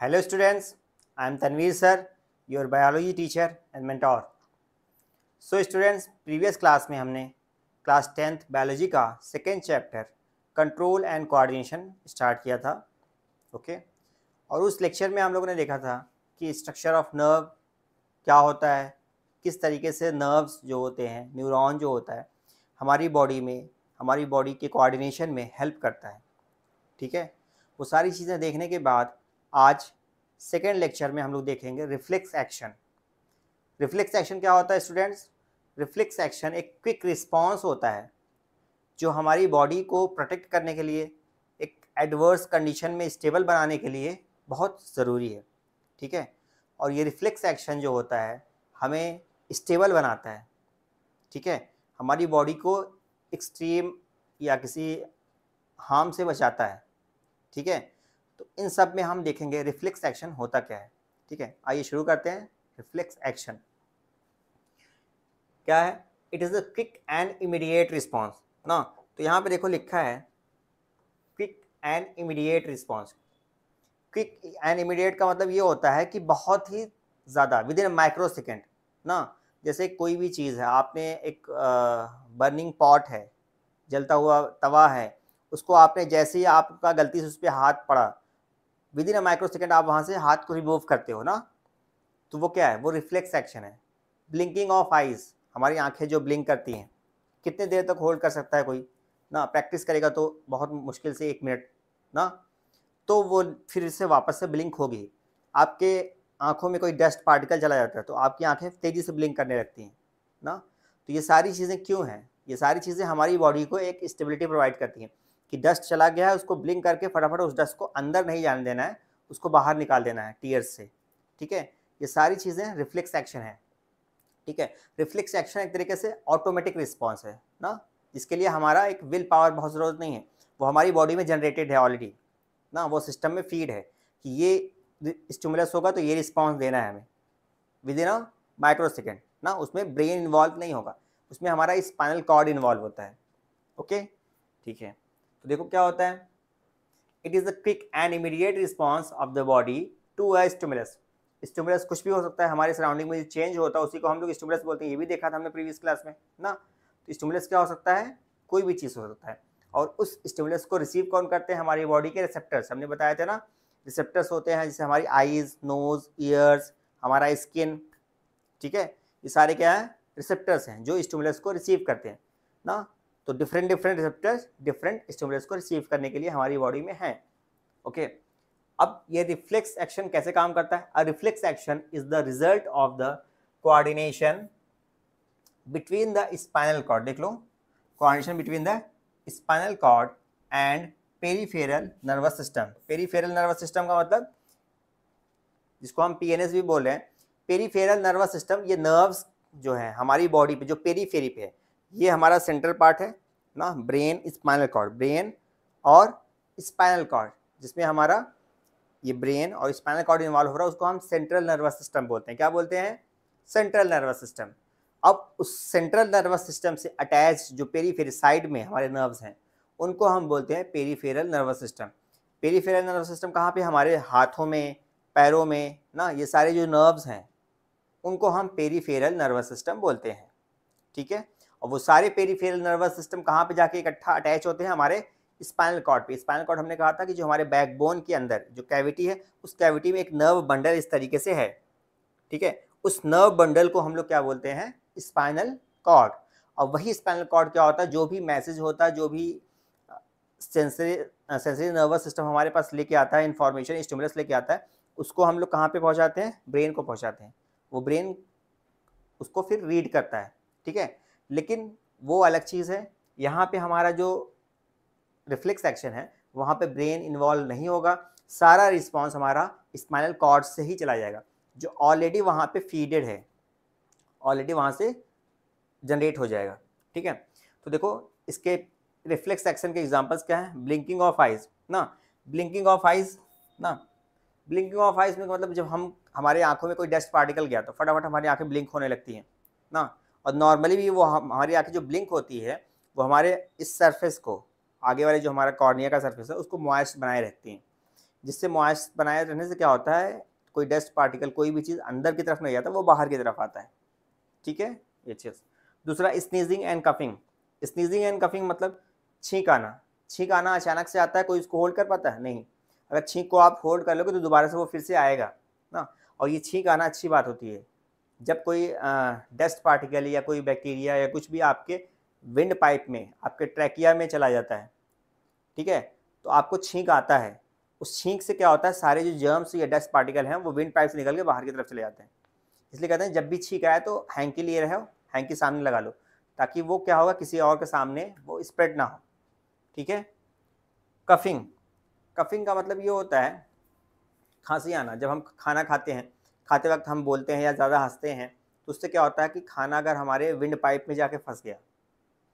Hello students, I am Tanveer sir, your biology teacher and mentor. So students, previous class में हमने class 10th biology का second chapter control and coordination start किया था, okay? और उस lecture में हम लोगों ने देखा था कि structure of nerve क्या होता है, किस तरीके से nerves जो होते हैं, neuron जो होता है, हमारी body में, हमारी body के coordination में help करता है, ठीक है? वो सारी चीज़ें देखने के बाद आज सेकेंड लेक्चर में हम लोग देखेंगे रिफ्लेक्स एक्शन रिफ्लेक्स एक्शन क्या होता है स्टूडेंट्स रिफ्लेक्स एक्शन एक क्विक रिस्पॉन्स होता है जो हमारी बॉडी को प्रोटेक्ट करने के लिए एक एडवर्स कंडीशन में स्टेबल बनाने के लिए बहुत ज़रूरी है ठीक है और ये रिफ्लेक्स एक्शन जो होता है हमें स्टेबल बनाता है ठीक है हमारी बॉडी को एक्सट्रीम या किसी हार्म से बचाता है ठीक है तो इन सब में हम देखेंगे रिफ्लेक्स एक्शन होता क्या है ठीक है आइए शुरू करते हैं रिफ्लेक्स एक्शन क्या है it is a quick and immediate response ना तो यहाँ पे देखो लिखा है quick and immediate response quick and immediate का मतलब ये होता है कि बहुत ही ज़्यादा विद इन माइक्रो सेकेंड ना जैसे कोई भी चीज़ है आपने एक बर्निंग पॉट है जलता हुआ तवा है उसको आपने जैसे ही आपका गलती से उस पर हाथ पड़ा within a microsecond आप वहाँ से हाथ को रिमूव करते हो ना तो वो क्या है वो रिफ्लेक्स एक्शन है ब्लिंकिंग ऑफ आइज़ हमारी आंखें जो ब्लिंक करती हैं कितने देर तक होल्ड कर सकता है कोई ना प्रैक्टिस करेगा तो बहुत मुश्किल से एक मिनट ना तो वो फिर से वापस से ब्लिंक होगी आपके आंखों में कोई डस्ट पार्टिकल चला जाता है तो आपकी आंखें तेज़ी से ब्लिंक करने लगती हैं ना तो ये सारी चीज़ें क्यों हैं ये सारी चीज़ें हमारी बॉडी को एक स्टेबिलिटी प्रोवाइड करती हैं कि डस्ट चला गया है उसको ब्लिंक करके फटाफट उस डस्ट को अंदर नहीं जाने देना है उसको बाहर निकाल देना है टीयर्स से ठीक है ये सारी चीज़ें रिफ्लेक्स एक्शन है ठीक है रिफ्लेक्स एक्शन एक तरीके से ऑटोमेटिक रिस्पॉन्स है ना इसके लिए हमारा एक विल पावर बहुत ज़रूरत नहीं है वो हमारी बॉडी में जनरेटेड है ऑलरेडी ना वो सिस्टम में फीड है कि ये स्टिमुलस होगा तो ये रिस्पॉन्स देना है हमें within a microsecond ना उसमें ब्रेन इन्वॉल्व नहीं होगा उसमें हमारा स्पाइनल कॉर्ड इन्वॉल्व होता है ओके ठीक है देखो क्या होता है it is a quick and immediate response of the body to a stimulus stimulus कुछ भी हो सकता है हमारे सराउंडिंग में जो चेंज होता है उसी को हम लोग स्टूमुलस बोलते हैं ये भी देखा था हमने प्रीवियस क्लास में ना तो स्टूमुलस क्या हो सकता है कोई भी चीज़ हो सकता है और उस स्टिमुलस को रिसीव कौन करते हैं हमारी बॉडी के रिसेप्टर्स हमने बताए थे ना रिसेप्टर्स होते हैं जैसे हमारी आईज नोज ईयर्स हमारा स्किन ठीक है ये सारे क्या है रिसेप्टर्स हैं जो स्टिमुलस को रिसीव करते हैं ना तो different different receptors different stimulus को रिसीव करने के लिए हमारी बॉडी में है ओके okay. अब ये रिफ्लेक्स एक्शन कैसे काम करता है reflex action is the result of the coordination between the spinal cord देख लो coordination between the spinal cord and peripheral nervous system peripheral nervous system का मतलब जिसको हम पी भी बोल रहे हैं पेरीफेरल नर्वस सिस्टम ये नर्व्स जो है हमारी बॉडी पे जो पेरीफेरी पे है ये हमारा सेंट्रल पार्ट है ना ब्रेन स्पाइनल कॉर्ड ब्रेन और स्पाइनल कॉर्ड जिसमें हमारा ये ब्रेन और स्पाइनल कॉर्ड इन्वॉल्व हो रहा है उसको हम सेंट्रल नर्वस सिस्टम बोलते हैं क्या बोलते हैं सेंट्रल नर्वस सिस्टम अब उस सेंट्रल नर्वस सिस्टम से अटैच जो पेरीफेरी साइड में हमारे नर्व्स हैं उनको हम बोलते हैं peripheral nervous system peripheral nervous system कहाँ पे हमारे हाथों में पैरों में ना ये सारे जो नर्व्स हैं उनको हम पेरीफेरल नर्वस सिस्टम बोलते हैं ठीक है और वो सारे पेरीफेरल नर्वस सिस्टम कहाँ पे जाके इकट्ठा अटैच होते हैं हमारे स्पाइनल कॉर्ड पे स्पाइनल कॉर्ड हमने कहा था कि जो हमारे बैकबोन के अंदर जो कैविटी है उस कैविटी में एक नर्व बंडल इस तरीके से है ठीक है उस नर्व बंडल को हम लोग क्या बोलते हैं स्पाइनल कॉर्ड और वही स्पाइनल कॉर्ड क्या होता है जो भी मैसेज होता है जो भी सेंसरी सेंसरी नर्वस सिस्टम हमारे पास लेके आता है इन्फॉर्मेशन स्टिमुलस लेके आता है उसको हम लोग कहाँ पे पहुँचाते हैं ब्रेन को पहुँचाते हैं वो ब्रेन उसको फिर रीड करता है ठीक है लेकिन वो अलग चीज़ है यहाँ पे हमारा जो रिफ्लेक्स एक्शन है वहाँ पे ब्रेन इन्वॉल्व नहीं होगा सारा रिस्पॉन्स हमारा स्पाइनल कॉर्ड से ही चला जाएगा जो ऑलरेडी वहाँ पे फीडेड है ऑलरेडी वहाँ से जनरेट हो जाएगा ठीक है तो देखो इसके रिफ्लेक्स एक्शन के एग्जांपल्स क्या है ब्लिंकिंग ऑफ आइज ना ब्लिंकिंग ऑफ आइज ना ब्लिंकिंग ऑफ आइज में मतलब जब हम हमारे आंखों में कोई डस्ट पार्टिकल गया तो फटाफट हमारी आंखें ब्लिंक होने लगती हैं ना और नॉर्मली भी वो हमारी आँखें जो ब्लिंक होती है वो हमारे इस सरफेस को आगे वाले जो हमारा कॉर्निया का सरफेस है उसको मॉइस्ट बनाए रखती हैं जिससे मॉइस्ट बनाए रहने से क्या होता है कोई डस्ट पार्टिकल कोई भी चीज़ अंदर की तरफ नहीं जाता वो बाहर की तरफ आता है ठीक है ये चीज़ दूसरा sneezing and coughing sneezing and coughing मतलब छींक आना छींक आना अचानक से आता है कोई उसको होल्ड कर पाता है नहीं अगर छींक को आप होल्ड कर लोगे तो दोबारा से वो फिर से आएगा ना और ये छींक आना अच्छी बात होती है जब कोई डस्ट पार्टिकल या कोई बैक्टीरिया या कुछ भी आपके विंड पाइप में आपके ट्रैकिया में चला जाता है ठीक है तो आपको छींक आता है उस छींक से क्या होता है सारे जो जर्म्स या डस्ट पार्टिकल हैं वो विंड पाइप से निकल के बाहर की तरफ चले जाते हैं इसलिए कहते हैं जब भी छींक आए तो हैंकी लिए रहो हैंकी सामने लगा लो ताकि वो क्या होगा किसी और के सामने वो स्प्रेड ना हो ठीक है कफिंग कफिंग का मतलब ये होता है खांसी आना जब हम खाना खाते हैं खाते वक्त हम बोलते हैं या ज़्यादा हंसते हैं तो उससे क्या होता है कि खाना अगर हमारे विंड पाइप में जाके फंस गया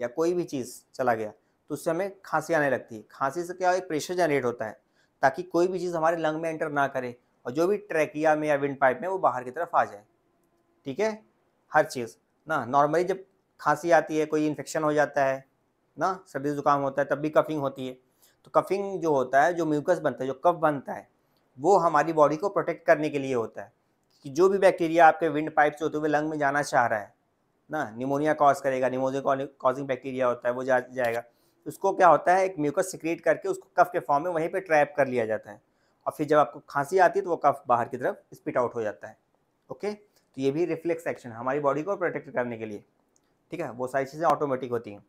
या कोई भी चीज़ चला गया तो उससे हमें खांसी आने लगती है खांसी से क्या एक प्रेशर जनरेट होता है ताकि कोई भी चीज़ हमारे लंग में एंटर ना करे और जो भी ट्रैकिया में या विंड पाइप में वो बाहर की तरफ आ जाए ठीक है हर चीज़ ना नॉर्मली जब खांसी आती है कोई इन्फेक्शन हो जाता है ना सर्दी जुकाम होता है तब भी कफिंग होती है तो कफिंग जो होता है जो म्यूकस बनता है जो कफ बनता है वो हमारी बॉडी को प्रोटेक्ट करने के लिए होता है कि जो भी बैक्टीरिया आपके विंड पाइप से होते हुए लंग में जाना चाह रहा है ना निमोनिया कॉज करेगा निमोनिया कॉजिंग बैक्टीरिया होता है वो जा जाएगा उसको क्या होता है एक म्यूकस सिक्रिएट करके उसको कफ के फॉर्म में वहीं पर ट्रैप कर लिया जाता है और फिर जब आपको खांसी आती है तो वो कफ बाहर की तरफ स्पिट आउट हो जाता है ओके तो ये भी रिफ्लेक्स एक्शन हमारी बॉडी को प्रोटेक्ट करने के लिए ठीक है वो सारी चीज़ें ऑटोमेटिक होती हैं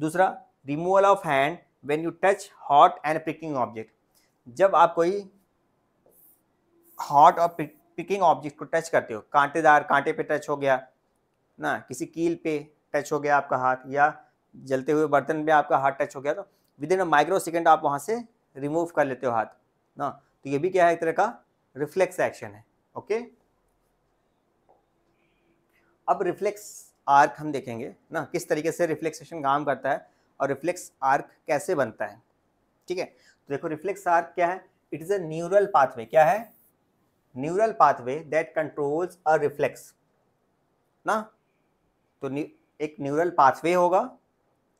दूसरा removal of hand when you touch hot and pricking object जब आप कोई हॉट और पिकिंग ऑब्जेक्ट को टच करते हो कांटेदार कांटे पे टच हो गया ना किसी कील पे टच हो गया आपका हाथ या जलते हुए बर्तन पे आपका हाथ टच हो गया तो within a microsecond आप वहाँ से रिमूव कर लेते हो हाथ ना तो ये भी क्या है एक तरह का रिफ्लेक्स एक्शन है ओके अब रिफ्लेक्स आर्क हम देखेंगे ना किस तरीके से रिफ्लेक्स एक्शन काम करता है और रिफ्लेक्स आर्क कैसे बनता है ठीक है तो देखो रिफ्लेक्स आर्क क्या है it is a neural pathway क्या है neural pathway that controls a reflex ना तो एक न्यूरल पाथवे होगा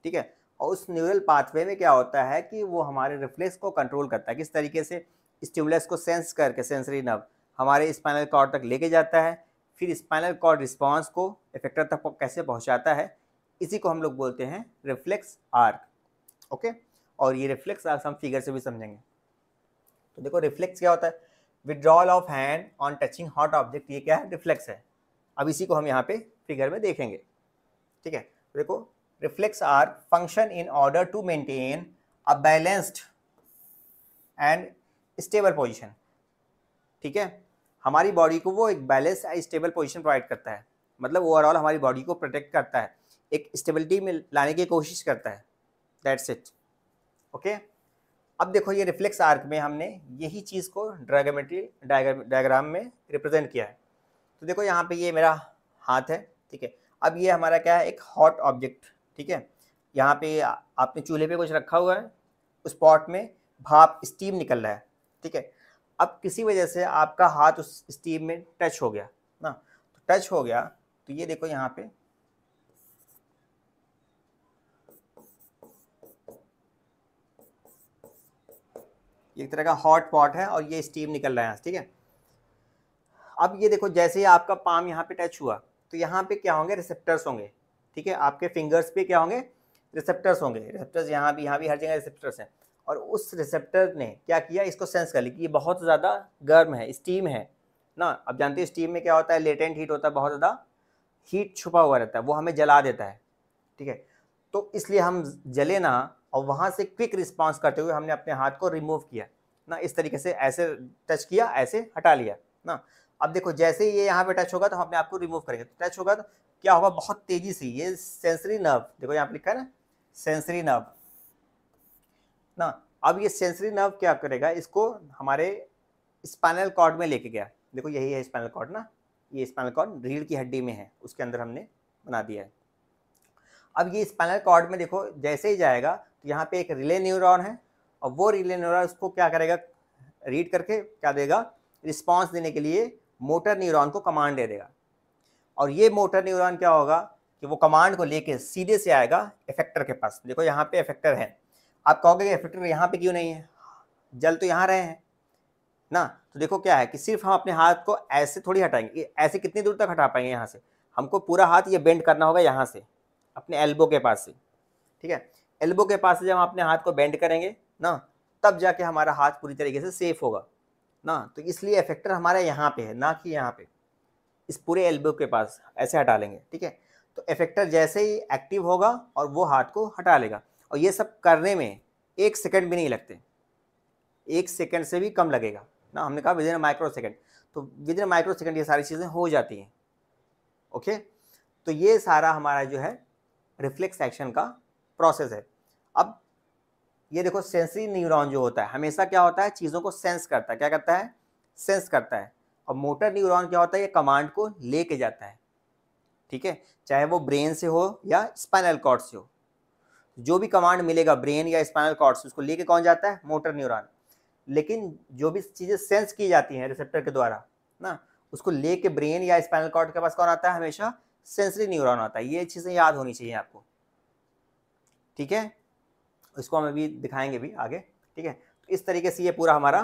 ठीक है और उस न्यूरल पाथवे में क्या होता है कि वो हमारे रिफ्लेक्स को कंट्रोल करता है किस तरीके से स्टिमुलस को सेंस करके सेंसरी नर्व हमारे स्पाइनल कॉर्ड तक लेके जाता है फिर स्पाइनल कॉर्ड रिस्पॉन्स को इफेक्टर तक कैसे पहुंचाता है इसी को हम लोग बोलते हैं रिफ्लेक्स आर्क ओके और ये रिफ्लेक्स आर्क हम फिगर से भी समझेंगे तो देखो रिफ्लेक्स क्या होता है withdrawal of hand on touching hot object ये क्या है रिफ्लेक्स है अब इसी को हम यहाँ पे फिगर में देखेंगे ठीक है देखो reflex are function in order to maintain a balanced and stable position ठीक है हमारी बॉडी को वो एक balance and stable position provide करता है मतलब ओवरऑल हमारी बॉडी को प्रोटेक्ट करता है एक स्टेबिलिटी में लाने की कोशिश करता है दैट्स इट ओके अब देखो ये रिफ्लेक्स आर्क में हमने यही चीज़ को ड्रागोमेट्री डायग्राम में रिप्रेजेंट किया है तो देखो यहाँ पे ये मेरा हाथ है ठीक है अब ये हमारा क्या है एक हॉट ऑब्जेक्ट ठीक है यहाँ पे आपने चूल्हे पे कुछ रखा हुआ है उस पॉट में भाप स्टीम निकल रहा है ठीक है अब किसी वजह से आपका हाथ उस स्टीम में टच हो गया ना तो टच हो गया तो ये देखो यहाँ पे एक तरह का हॉट पॉट है और ये स्टीम निकल रहा है ठीक है अब ये देखो जैसे ही आपका पाम यहाँ पे टच हुआ तो यहाँ पे क्या होंगे रिसेप्टर्स होंगे ठीक है आपके फिंगर्स पे क्या होंगे रिसेप्टर्स होंगे रिसेप्टर्स यहाँ भी यहाँ भी हर जगह रिसेप्टर्स हैं और उस रिसेप्टर ने क्या किया इसको सेंस कर ली कि ये बहुत ज़्यादा गर्म है स्टीम है ना अब जानते हो स्टीम में क्या होता है लेटेंट हीट होता है बहुत ज़्यादा हीट छुपा हुआ रहता है वो हमें जला देता है ठीक है तो इसलिए हम जले ना और वहाँ से क्विक रिस्पॉन्स करते हुए हमने अपने हाथ को रिमूव किया ना इस तरीके से ऐसे टच किया ऐसे हटा लिया ना अब देखो जैसे ही ये यहाँ पे टच होगा तो हम अपने आप को रिमूव करेंगे तो टच होगा तो क्या होगा बहुत तेजी से ये सेंसरी नर्व देखो यहाँ पे लिखा है ना सेंसरी नर्व ना अब ये सेंसरी नर्व क्या करेगा इसको हमारे स्पाइनल कॉर्ड में लेके गया देखो यही है स्पाइनल कॉर्ड ना ये स्पाइनल कॉर्ड रीढ़ की हड्डी में है उसके अंदर हमने बना दिया है अब ये स्पाइनल कॉर्ड में देखो जैसे ही जाएगा तो यहाँ पे एक रिले न्यूरॉन है और वो रिले न्यूरॉन उसको क्या करेगा रीड करके क्या देगा रिस्पॉन्स देने के लिए मोटर न्यूरॉन को कमांड दे देगा और ये मोटर न्यूरॉन क्या होगा कि वो कमांड को लेके सीधे से आएगा इफेक्टर के पास देखो यहाँ पे इफेक्टर है आप कहोगे कि इफेक्टर यहाँ पे क्यों नहीं है जल तो यहाँ रहे हैं ना तो देखो क्या है कि सिर्फ हम अपने हाथ को ऐसे थोड़ी हटाएंगे ऐसे कितनी दूर तक हटा पाएंगे यहाँ से हमको पूरा हाथ ये बेंड करना होगा यहाँ से अपने एल्बो के पास से ठीक है एल्बो के पास से जब हम अपने हाथ को बेंड करेंगे ना तब जाके हमारा हाथ पूरी तरीके से सेफ होगा ना तो इसलिए इफेक्टर हमारा यहाँ पे है ना कि यहाँ पे इस पूरे एल्बो के पास ऐसे हटा लेंगे ठीक है तो इफेक्टर जैसे ही एक्टिव होगा और वो हाथ को हटा लेगा और ये सब करने में एक सेकंड भी नहीं लगते एक सेकंड से भी कम लगेगा ना हमने कहा विद इन माइक्रो सेकेंड तो विद इन माइक्रो सेकेंड ये सारी चीज़ें हो जाती हैं ओके तो ये सारा हमारा जो है रिफ्लेक्स एक्शन का प्रोसेस है अब ये देखो सेंसरी न्यूरॉन जो होता है हमेशा क्या होता है चीज़ों को सेंस करता है क्या करता है सेंस करता है और मोटर न्यूरॉन क्या होता है ये कमांड को ले के जाता है ठीक है चाहे वो ब्रेन से हो या स्पाइनल कॉर्ड से हो जो भी कमांड मिलेगा ब्रेन या स्पाइनल कॉर्ड से उसको लेके कौन जाता है मोटर न्यूरॉन लेकिन जो भी चीज़ें सेंस की जाती हैं रिसेप्टर के द्वारा ना उसको लेके ब्रेन या स्पाइनल कॉर्ड के पास कौन आता है हमेशा सेंसरी न्यूरॉन होता है ये चीज़ें याद होनी चाहिए आपको ठीक है इसको हम अभी दिखाएंगे भी आगे ठीक है तो इस तरीके से ये पूरा हमारा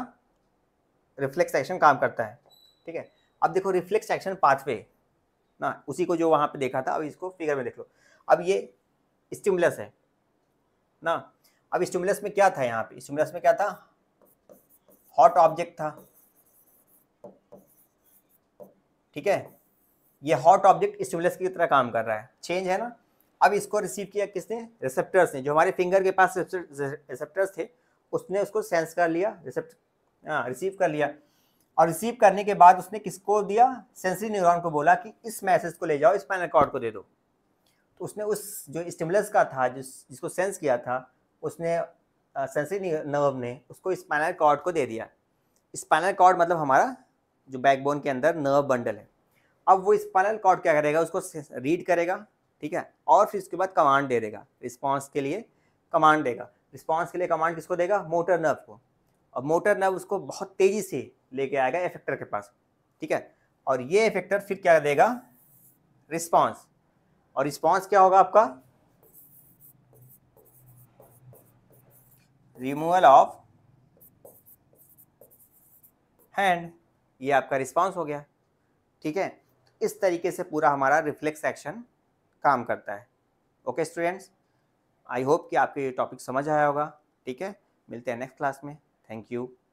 रिफ्लेक्स एक्शन काम करता है ठीक है अब देखो रिफ्लेक्स एक्शन पाथवे ना उसी को जो वहाँ पे देखा था अब इसको फिगर में देख लो अब ये स्टिमुलस है ना अब स्टिमुलस में क्या था यहाँ पे स्टिमुलस में क्या था हॉट ऑब्जेक्ट था ठीक है ये हॉट ऑब्जेक्ट स्टिमुलस की तरह काम कर रहा है चेंज है ना अब इसको रिसीव किया किसने रिसेप्टर्स ने जो हमारे फिंगर के पास रिसेप्टर्स थे उसने उसको सेंस कर लिया रिसेप्ट हाँ रिसीव कर लिया और रिसीव करने के बाद उसने किसको दिया सेंसरी न्यूरॉन को बोला कि इस मैसेज को ले जाओ पैनल कॉर्ड को दे दो तो उसने उस जो स्टिमुलस का था जिस जिसको सेंस किया था उसने सेंसरी नर्व ने उसको स्पाइनल कॉर्ड को दे दिया स्पाइनल कॉर्ड मतलब हमारा जो बैकबोन के अंदर नर्व बंडल है अब वो स्पाइनल कॉर्ड क्या करेगा उसको रीड करेगा ठीक है और फिर उसके बाद कमांड दे देगा रिस्पॉन्स के लिए कमांड देगा रिस्पॉन्स के लिए कमांड किसको देगा मोटर नर्व को और मोटर नर्व उसको बहुत तेज़ी से लेके आएगा एफेक्टर के पास ठीक है और ये इफेक्टर फिर क्या देगा रिस्पॉन्स और रिस्पॉन्स क्या होगा आपका रिमूवल ऑफ हैंड ये आपका रिस्पॉन्स हो गया ठीक है इस तरीके से पूरा हमारा रिफ्लेक्स एक्शन काम करता है ओके स्टूडेंट्स आई होप कि आपके ये टॉपिक समझ आया होगा ठीक है मिलते हैं नेक्स्ट क्लास में थैंक यू